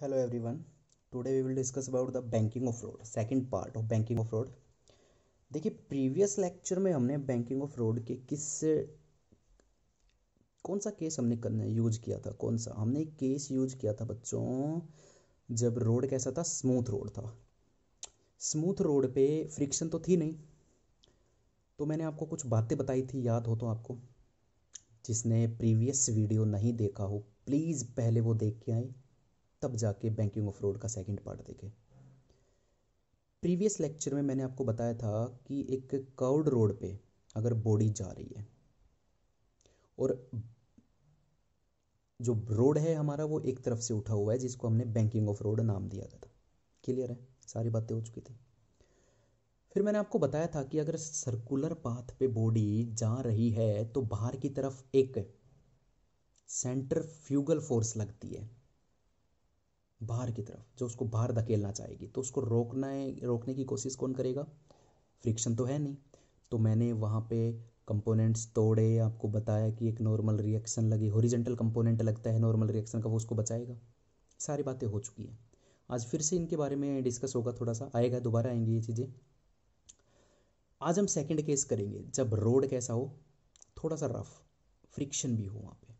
hello everyone today we will discuss about the banking of fraud second part of banking of fraud देखिए previous lecture में हमने banking of fraud के किस कौन सा case हमने करने यूज किया था कौन सा हमने एक केस यूज किया था बच्चों जब रोड कैसा था स्मूथ रोड था स्मूथ रोड पे फ्रिक्शन तो थी नहीं तो मैंने आपको कुछ बातें बताई थी याद हो तो आपको जिसने प्रीवियस वीडियो नहीं देखा हो प्लीज़ पहले वो देख के आए तब जाके बैंकिंग ऑफ रोड का सेकंड पार्ट देखें प्रीवियस लेक्चर में मैंने आपको बताया था कि एक कर्व्ड रोड पे अगर बॉडी जा रही है और जो रोड है हमारा वो एक तरफ से उठा हुआ है जिसको हमने बैंकिंग ऑफ रोड नाम दिया था क्लियर है सारी बातें हो चुकी थी फिर मैंने आपको बताया था कि अगर सर्कुलर पाथ पे बॉडी जा रही है तो बाहर की तरफ एक सेंटर फ्यूगल फोर्स लगती है बाहर की तरफ जो उसको बाहर धकेलना चाहेगी तो उसको रोकना है रोकने की कोशिश कौन करेगा फ्रिक्शन तो है नहीं तो मैंने वहाँ पे कंपोनेंट्स तोड़े आपको बताया कि एक नॉर्मल रिएक्शन लगी होरिजेंटल कंपोनेंट लगता है नॉर्मल रिएक्शन का वो उसको बचाएगा सारी बातें हो चुकी हैं आज फिर से इनके बारे में डिस्कस होगा थोड़ा सा आएगा दोबारा आएंगी ये चीज़ें आज हम सेकेंड केस करेंगे जब रोड कैसा हो थोड़ा सा रफ फ्रिक्शन भी हो वहाँ पे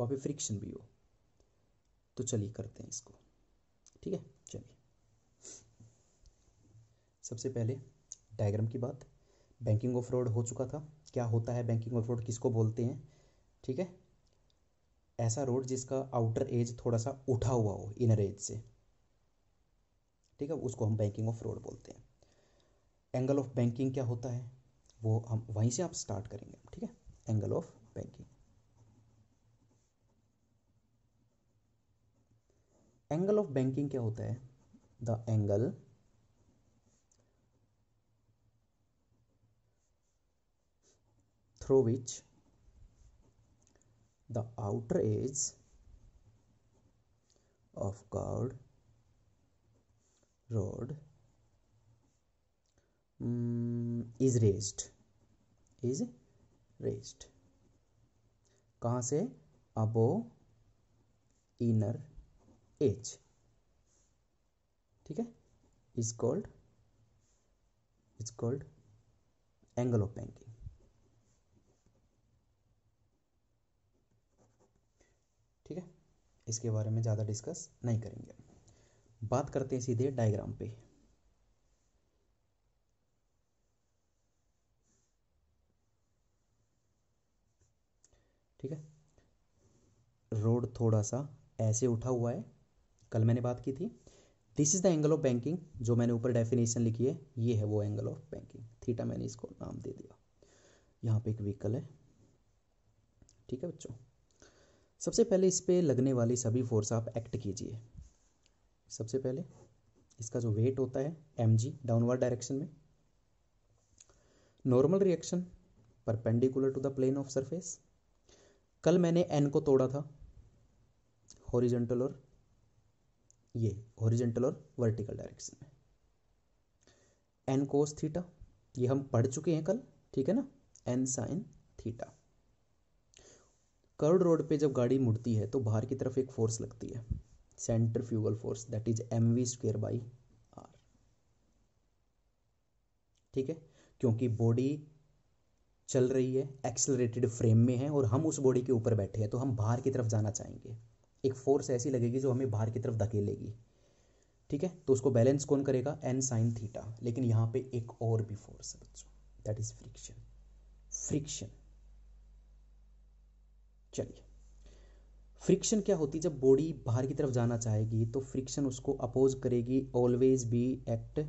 वहाँ पे फ्रिक्शन भी हो तो चलिए करते हैं इसको ठीक है चलिए सबसे पहले डायग्राम की बात बैंकिंग ऑफ फ्रॉड हो चुका था क्या होता है बैंकिंग ऑफ फ्रॉड किसको बोलते हैं ठीक है ऐसा रोड जिसका आउटर एज थोड़ा सा उठा हुआ हो इनर एज से ठीक है उसको हम बैंकिंग ऑफ रोड बोलते हैं एंगल ऑफ बैंकिंग क्या होता है वो हम वहीं से आप स्टार्ट करेंगे ठीक है angle of banking angle of banking क्या होता है the angle through which the outer edge of curved road hmm, is raised is raised कहाँ से अबो इनर एच ठीक है is called is called angle of banking ठीक है इसके बारे में ज़्यादा डिस्कस नहीं करेंगे बात करते हैं सीधे डायग्राम पे ठीक है रोड थोड़ा सा ऐसे उठा हुआ है कल मैंने बात की थी this is the angle of banking जो मैंने ऊपर डेफिनेशन लिखी है ये है वो एंगल ऑफ बैंकिंग थीटा मैंने इसको नाम दे दिया यहाँ पे एक व्हीकल है ठीक है बच्चों सबसे पहले इस पर लगने वाली सभी फोर्स आप एक्ट कीजिए सबसे पहले इसका जो वेट होता है एम जी डाउनवर्ड डायरेक्शन में normal reaction perpendicular to the plane of surface कल मैंने एन को तोड़ा था हॉरिजेंटल और ये ओरिजेंटल और वर्टिकल डायरेक्शन में एन कोस थीटा ये हम पढ़ चुके हैं कल ठीक है ना N sine theta curved road पे जब गाड़ी मुड़ती है तो बाहर की तरफ एक फोर्स लगती है centrifugal force that is M V square by R ठीक है क्योंकि बॉडी चल रही है एक्सलरेटेड फ्रेम में है और हम उस बॉडी के ऊपर बैठे हैं तो हम बाहर की तरफ जाना चाहेंगे एक फोर्स ऐसी लगेगी जो हमें बाहर की तरफ धकेलेगी ठीक है तो उसको बैलेंस कौन करेगा एन साइन थीटा लेकिन यहाँ पे एक और भी फोर्स है बच्चों दैट इज फ्रिक्शन फ्रिक्शन चलिए फ्रिक्शन क्या होती है जब बॉडी बाहर की तरफ जाना चाहेगी तो फ्रिक्शन उसको अपोज करेगी ऑलवेज बी एक्ट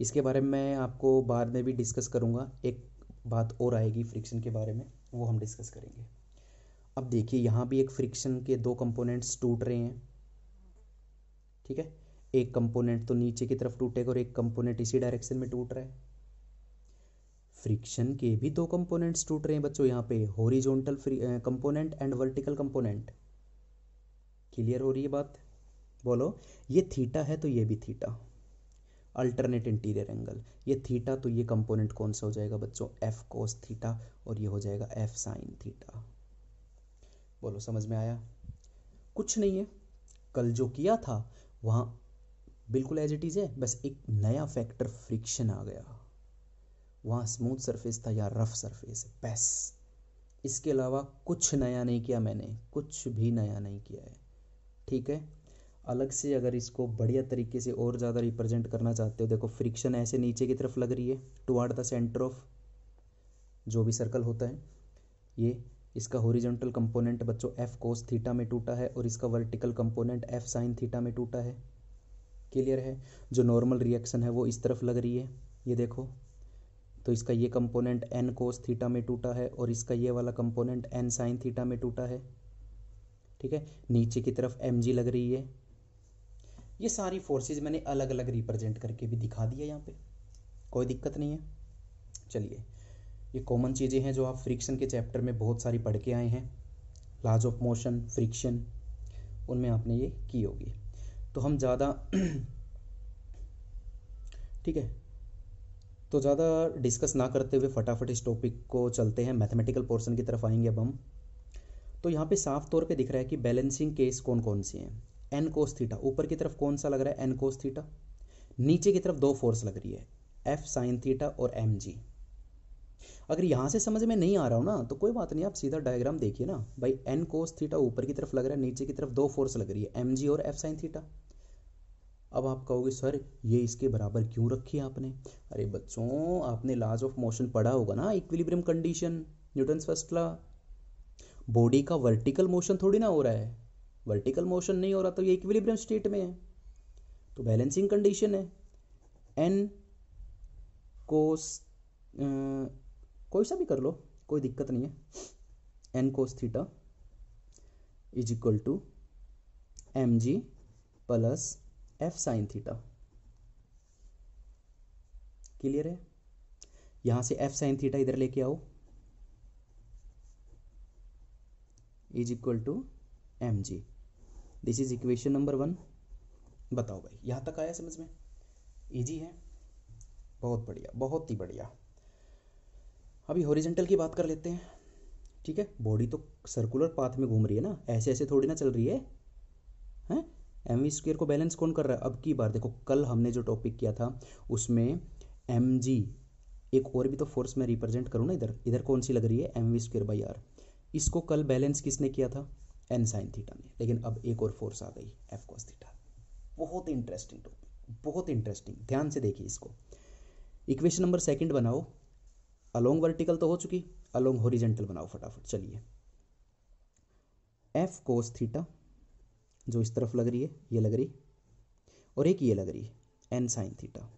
इसके बारे में मैं आपको बाद में भी डिस्कस करूंगा एक बात और आएगी फ्रिक्शन के बारे में वो हम डिस्कस करेंगे अब देखिए यहाँ भी एक फ्रिक्शन के दो कंपोनेंट्स टूट रहे हैं ठीक है एक कंपोनेंट तो नीचे की तरफ टूटेगा और एक कंपोनेंट इसी डायरेक्शन में टूट रहा है फ्रिक्शन के भी दो कंपोनेंट्स टूट रहे हैं बच्चों यहाँ पे horizontal component and vertical component clear हो रही है बात बोलो ये थीटा है तो ये भी थीटा अल्टरनेट इंटीरियर एंगल ये थीटा तो ये कंपोनेंट कौन सा हो जाएगा बच्चों एफ कोस थीटा और ये हो जाएगा एफ साइन थीटा बोलो समझ में आया कुछ नहीं है कल जो किया था वहाँ बिल्कुल एज इट इज़ है बस एक नया फैक्टर फ्रिक्शन आ गया वहाँ स्मूथ सरफेस था या रफ सरफेस है बस इसके अलावा कुछ नया नहीं किया मैंने कुछ भी नया नहीं किया है ठीक है अलग से अगर इसको बढ़िया तरीके से और ज़्यादा रिप्रेजेंट करना चाहते हो देखो फ्रिक्शन ऐसे नीचे की तरफ लग रही है टुवार्ड द सेंटर ऑफ जो भी सर्कल होता है ये इसका होरिजेंटल कंपोनेंट बच्चों एफ कोस थीटा में टूटा है और इसका vertical component F sine theta में टूटा है क्लियर है जो नॉर्मल रिएक्शन है वो इस तरफ लग रही है ये देखो तो इसका ये कंपोनेंट एन कोस थीटा में टूटा है और इसका ये वाला कंपोनेंट एन साइन थीटा में टूटा है ठीक है नीचे की तरफ एम जी लग रही है ये सारी फोर्सेज मैंने अलग अलग रिप्रेजेंट करके भी दिखा दिया यहाँ पे कोई दिक्कत नहीं है चलिए ये कॉमन चीज़ें हैं जो आप फ्रिक्शन के चैप्टर में बहुत सारी पढ़ के आए हैं लाज ऑफ मोशन फ्रिक्शन उनमें आपने ये की होगी तो हम ज़्यादा ठीक है तो ज़्यादा डिस्कस ना करते हुए फटाफट इस टॉपिक को चलते हैं मैथमेटिकल पोर्शन की तरफ आएंगे अब हम तो यहाँ पे साफ तौर पे दिख रहा है कि बैलेंसिंग केस कौन कौन सी हैं एन कोस थीटा ऊपर की तरफ कौन सा लग रहा है एन कोस थीटा नीचे की तरफ दो फोर्स लग रही है एफ साइन थीटा और एम जी अगर यहाँ से समझ में नहीं आ रहा हूँ ना तो कोई बात नहीं आप सीधा डायग्राम देखिए ना भाई एन कोस थीटा ऊपर की तरफ लग रहा है नीचे की तरफ दो फोर्स लग रही है एम और एफ साइन थीटा अब आप कहोगे सर ये इसके बराबर क्यों रखी है आपने अरे बच्चों आपने लाज ऑफ मोशन पढ़ा होगा ना equilibrium condition Newton first law body का वर्टिकल मोशन थोड़ी ना हो रहा है वर्टिकल मोशन नहीं हो रहा तो ये इक्विलिब्रियम स्टेट में है तो बैलेंसिंग कंडीशन है एन कोस कोई सा भी कर लो कोई दिक्कत नहीं है N cos theta is equal to M G plus F sine theta clear है यहाँ से एफ साइन थीटा इधर लेके आओ is equal to M G this is equation number one बताओ भाई यहाँ तक आया समझ में इजी है बहुत बढ़िया बहुत ही बढ़िया अभी हॉरिजेंटल की बात कर लेते हैं ठीक है बॉडी तो सर्कुलर पाथ में घूम रही है ना ऐसे ऐसे थोड़ी ना चल रही है हैं एम वी स्क्वेयर को बैलेंस कौन कर रहा है अब की बार देखो कल हमने जो टॉपिक किया था उसमें एम जी एक और भी तो फोर्स में रिप्रेजेंट करूँ ना इधर इधर कौन सी लग रही है M V square by R इसको कल बैलेंस किसने किया था एन साइन थीटा ने लेकिन अब एक और फोर्स आ गई एफ कॉस थीटा बहुत इंटरेस्टिंग टॉपिक बहुत इंटरेस्टिंग ध्यान से देखिए इसको इक्वेशन नंबर सेकंड बनाओ अलोंग वर्टिकल तो हो चुकी अलोंग होरिजेंटल बनाओ फटाफट चलिए एफ कोस थीटा जो इस तरफ लग रही है ये लग रही और एक ये लग रही है N sine theta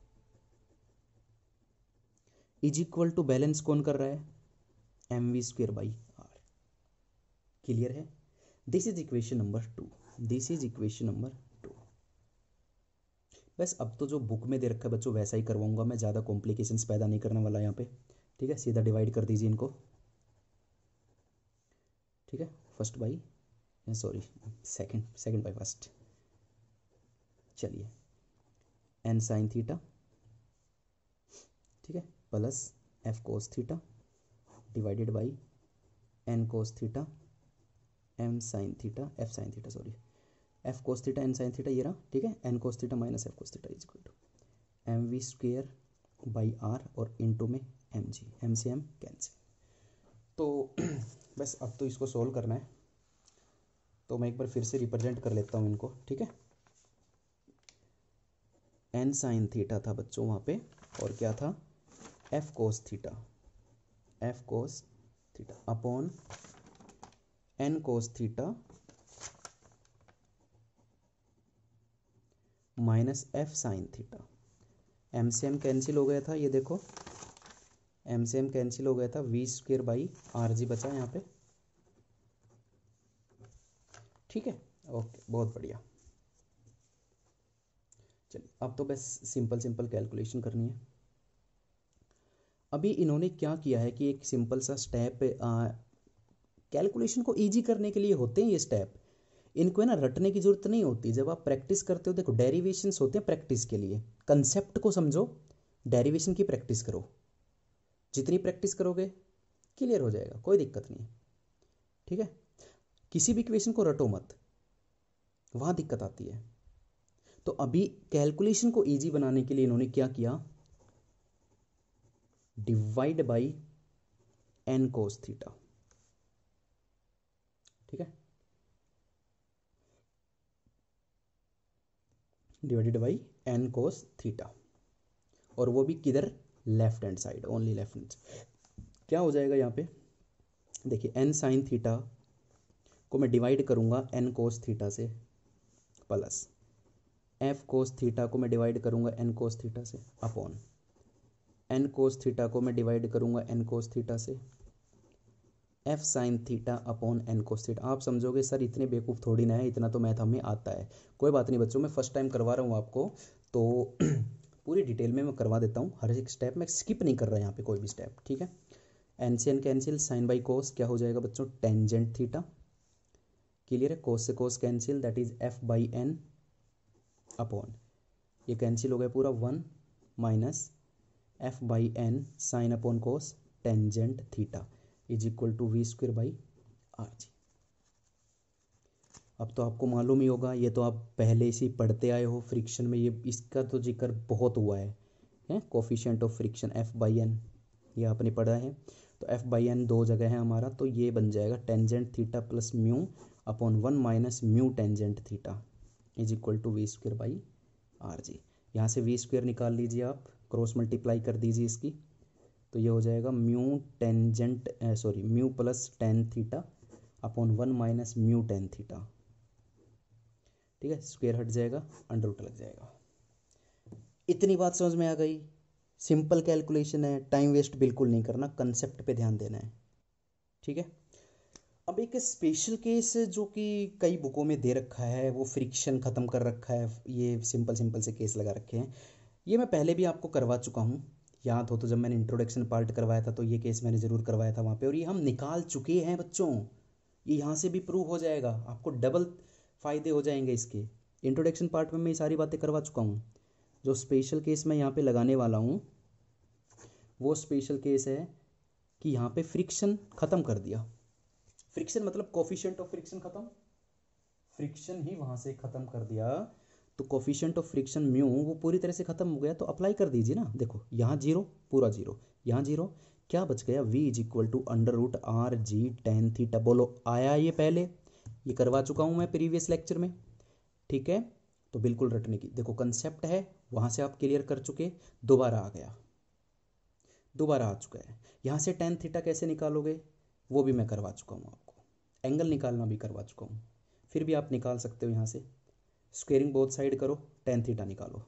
is equal to balance कौन कर रहा है M V square by R clear है this is equation number two this is equation number two बस अब तो जो बुक में दे रखा है बच्चों वैसा ही करवाऊंगा मैं ज़्यादा कॉम्प्लिकेशन पैदा नहीं करने वाला यहाँ पे ठीक है सीधा डिवाइड कर दीजिए इनको ठीक है first by sorry second second by first चलिए एन साइन थीटा ठीक है plus F cos theta divided by N cos theta M sine theta F sine theta sorry F cos theta N sine theta ये रहा ठीक है N cos theta minus F cos theta is equal to M V square by R और into में M G M सी M cancel तो बस अब तो इसको सोल्व करना है तो मैं एक बार फिर से रिप्रेजेंट कर लेता हूँ इनको ठीक है एन साइन थीटा था बच्चों वहाँ पे और क्या था F cos theta F cos theta upon N cos theta minus F sine theta M सी एम कैंसिल हो गया था ये देखो एम से एम कैंसिल हो गया था V square by R G बचा यहाँ पे ठीक है ओके बहुत बढ़िया चलिए अब तो बस सिंपल सिंपल कैलकुलेशन करनी है अभी इन्होंने क्या किया है कि एक सिंपल सा स्टेप कैलकुलेशन को इजी करने के लिए होते हैं ये स्टेप इनको है ना रटने की जरूरत नहीं होती जब आप प्रैक्टिस करते हो देखो डेरिवेशन होते हैं प्रैक्टिस के लिए कंसेप्ट को समझो डेरिवेशन की प्रैक्टिस करो जितनी प्रैक्टिस करोगे क्लियर हो जाएगा कोई दिक्कत नहीं ठीक है किसी भी इक्वेशन को रटो मत वहां दिक्कत आती है तो अभी कैलकुलेशन को इजी बनाने के लिए इन्होंने क्या किया divide by N cos theta ठीक है divided by N cos theta और वो भी किधर left hand side only left hand क्या हो जाएगा यहाँ पे देखिए एन साइन थीटा को मैं डिवाइड करूँगा एन कोस थीटा से प्लस एफ कोस थीटा को मैं डिवाइड करूँगा एन कोस थीटा से अपॉन एन कोस थीटा को मैं डिवाइड करूँगा एन कोस थीटा से F sine theta upon N cos theta आप समझोगे सर इतने बेवकूफ़ थोड़ी ना है इतना तो मैथ हमें आता है कोई बात नहीं बच्चों मैं फर्स्ट टाइम करवा रहा हूँ आपको तो पूरी डिटेल में मैं करवा देता हूँ हर एक स्टेप मैं स्किप नहीं कर रहा यहाँ पे कोई भी स्टेप ठीक है एन सी N cancel sine by cos क्या हो जाएगा बच्चों टेंजेंट थीटा क्लियर है कोस से cos cancel that is F by N upon ये कैंसिल हो गया पूरा one minus F by N sine upon cos tangent theta is equal to V square by R G अब तो आपको मालूम ही होगा ये तो आप पहले से पढ़ते आए हो फ्रिक्शन में ये इसका तो जिक्र बहुत हुआ है हैं coefficient of friction F by N ये आपने पढ़ा है तो एफ बाई एन दो जगह है हमारा तो ये बन जाएगा tangent theta plus mu upon one minus mu tangent theta is equal to V square by R G यहाँ से वी स्क्वेयर निकाल लीजिए आप क्रॉस मल्टीप्लाई कर दीजिए इसकी तो ये हो जाएगा mu tangent sorry mu plus tan theta upon one minus mu tan theta ठीक है स्क्वेयर हट जाएगा अंडर रूट लग जाएगा इतनी बात समझ में आ गई सिंपल कैलकुलेशन है टाइम वेस्ट बिल्कुल नहीं करना कंसेप्ट पे ध्यान देना है ठीक है अब एक स्पेशल केस जो कि कई बुकों में दे रखा है वो फ्रिक्शन ख़त्म कर रखा है ये सिंपल सिंपल से केस लगा रखे हैं ये मैं पहले भी आपको करवा चुका हूँ याद हो तो जब मैंने इंट्रोडक्शन पार्ट करवाया था तो ये केस मैंने ज़रूर करवाया था वहाँ पे और ये हम निकाल चुके हैं बच्चों ये यहाँ से भी प्रूव हो जाएगा आपको डबल फ़ायदे हो जाएंगे इसके इंट्रोडक्शन पार्ट में मैं ये सारी बातें करवा चुका हूँ जो स्पेशल केस मैं यहाँ पे लगाने वाला हूँ वो स्पेशल केस है कि यहाँ पे फ्रिक्शन ख़त्म कर दिया फ्रिक्शन मतलब कॉफिशेंट ऑफ फ्रिक्शन ख़त्म फ्रिक्शन ही वहाँ से ख़त्म कर दिया तो कॉफिशेंट ऑफ फ्रिक्शन म्यू वो पूरी तरह से ख़त्म हो गया तो अप्लाई कर दीजिए ना देखो यहाँ जीरो पूरा जीरो यहाँ जीरो क्या बच गया V is equal to under root R G tan theta बोलो आया ये पहले ये करवा चुका हूँ मैं प्रीवियस लेक्चर में ठीक है तो बिल्कुल रटने की देखो कंसेप्ट है वहाँ से आप क्लियर कर चुके दोबारा आ गया दोबारा आ चुका है यहाँ से टेन थीटा कैसे निकालोगे वो भी मैं करवा चुका हूँ आपको एंगल निकालना भी करवा चुका हूँ फिर भी आप निकाल सकते हो यहाँ से स्क्वेयरिंग बोथ साइड करो टेन थीटा निकालो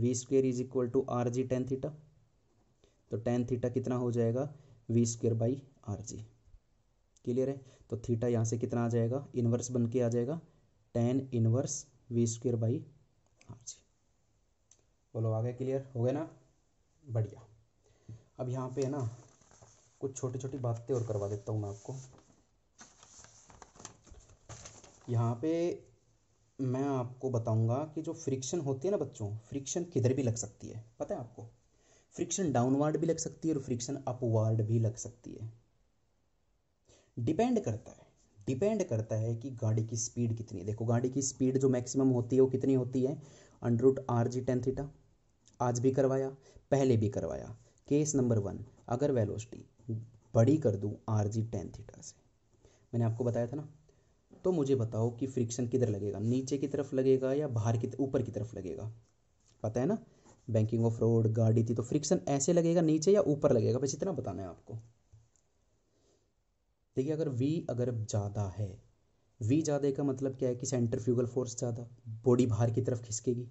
V square is equal to R G tan theta तो टेन थीटा कितना हो जाएगा V square by R G clear है तो थीटा यहाँ से कितना आ जाएगा इनवर्स बन के आ जाएगा tan inverse V square by हाँ जी बोलो आ गया क्लियर हो गया ना बढ़िया अब यहाँ पे है ना कुछ छोटी छोटी बातें और करवा देता हूँ मैं आपको यहाँ पे मैं आपको बताऊँगा कि जो फ्रिक्शन होती है ना बच्चों फ्रिक्शन किधर भी लग सकती है पता है आपको फ्रिक्शन डाउनवर्ड भी लग सकती है और फ्रिक्शन अपवर्ड भी लग सकती है डिपेंड करता है डिपेंड करता है कि गाड़ी की स्पीड कितनी है देखो गाड़ी की स्पीड जो मैक्सिमम होती है वो कितनी होती है under root R G tan theta आज भी करवाया पहले भी करवाया केस नंबर वन अगर वेलोसिटी बड़ी कर दूँ आर जी टेन थीटा से मैंने आपको बताया था ना तो मुझे बताओ कि फ्रिक्शन किधर लगेगा नीचे की तरफ लगेगा या बाहर की ऊपर की तरफ लगेगा पता है ना बैंकिंग ऑफ रोड गाड़ी थी तो फ्रिक्शन ऐसे लगेगा नीचे या ऊपर लगेगा बस इतना बताना है आपको देखिए अगर वी अगर ज़्यादा है वी ज़्यादा का मतलब क्या है कि सेंटर फ्यूगल फोर्स ज़्यादा बॉडी बाहर की तरफ खिसकेगी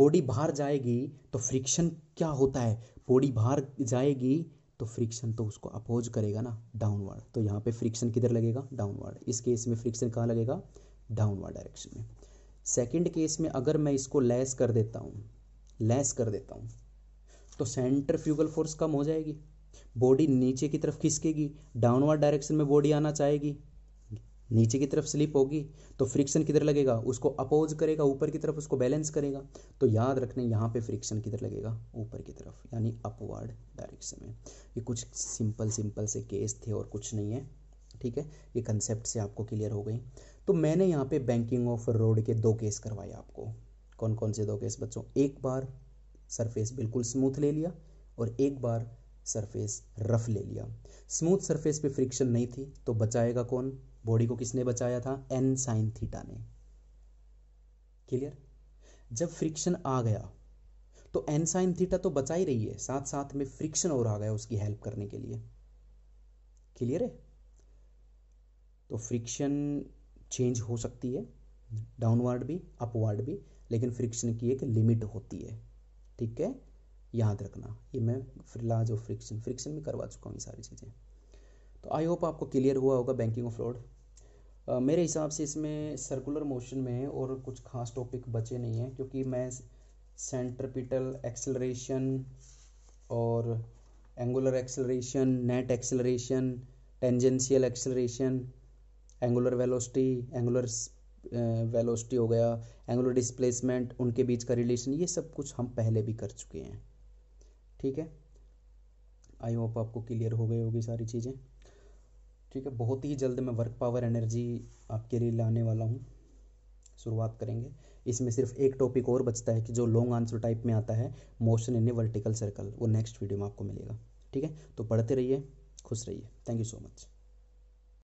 बॉडी बाहर जाएगी तो फ्रिक्शन क्या होता है बॉडी बाहर जाएगी तो फ्रिक्शन तो उसको अपोज करेगा ना डाउनवर्ड तो यहाँ पे फ्रिक्शन किधर लगेगा डाउनवर्ड इस केस में फ्रिक्शन कहाँ लगेगा डाउनवर्ड डायरेक्शन में सेकेंड केस में अगर मैं इसको लेस कर देता हूँ लेस कर देता हूँ तो सेंटर फ्यूगल फोर्स कम हो जाएगी बॉडी नीचे की तरफ खिसकेगी डाउनवर्ड डायरेक्शन में बॉडी आना चाहेगी नीचे की तरफ स्लिप होगी तो फ्रिक्शन किधर लगेगा उसको अपोज करेगा ऊपर की तरफ उसको बैलेंस करेगा तो याद रखने यहाँ पे फ्रिक्शन किधर लगेगा ऊपर की तरफ यानी अपवर्ड डायरेक्शन में ये कुछ सिंपल सिंपल से केस थे और कुछ नहीं है ठीक है ये कंसेप्ट से आपको क्लियर हो गई तो मैंने यहाँ पे बैंकिंग ऑफ रोड के दो केस करवाए आपको कौन कौन से दो केस बच्चों एक बार सरफेस बिल्कुल स्मूथ ले लिया और एक बार सरफेस रफ ले लिया स्मूथ सरफेस पे फ्रिक्शन नहीं थी तो बचाएगा कौन बॉडी को किसने बचाया था एन साइन थीटा ने क्लियर जब फ्रिक्शन आ गया तो एन साइन थीटा तो बचा ही रही है साथ साथ में फ्रिक्शन और आ गया उसकी हेल्प करने के लिए क्लियर है तो फ्रिक्शन चेंज हो सकती है डाउनवर्ड भी अपवर्ड भी लेकिन फ्रिक्शन की एक लिमिट होती है ठीक है याद रखना ये मैं फ्रिलाज और फ्रिक्शन फ्रिक्शन में करवा चुका हूँ ये सारी चीज़ें तो आई होप आपको क्लियर हुआ होगा बैंकिंग ऑफ फ्रॉड मेरे हिसाब से इसमें सर्कुलर मोशन में और कुछ खास टॉपिक बचे नहीं हैं क्योंकि मैं सेंट्रपिटल एक्सेलरेशन और angular acceleration net acceleration tangential acceleration angular velocity angular velocity हो गया एंगुलर डिस्प्लेसमेंट उनके बीच का रिलेशन ये सब कुछ हम पहले भी कर चुके हैं ठीक है आई होप आपको क्लियर हो गई होगी सारी चीज़ें ठीक है बहुत ही जल्द मैं वर्क पावर एनर्जी आपके लिए लाने वाला हूँ शुरुआत करेंगे इसमें सिर्फ एक टॉपिक और बचता है कि जो लॉन्ग आंसर टाइप में आता है motion in a vertical circle वो नेक्स्ट वीडियो में आपको मिलेगा ठीक है तो पढ़ते रहिए खुश रहिए थैंक यू सो मच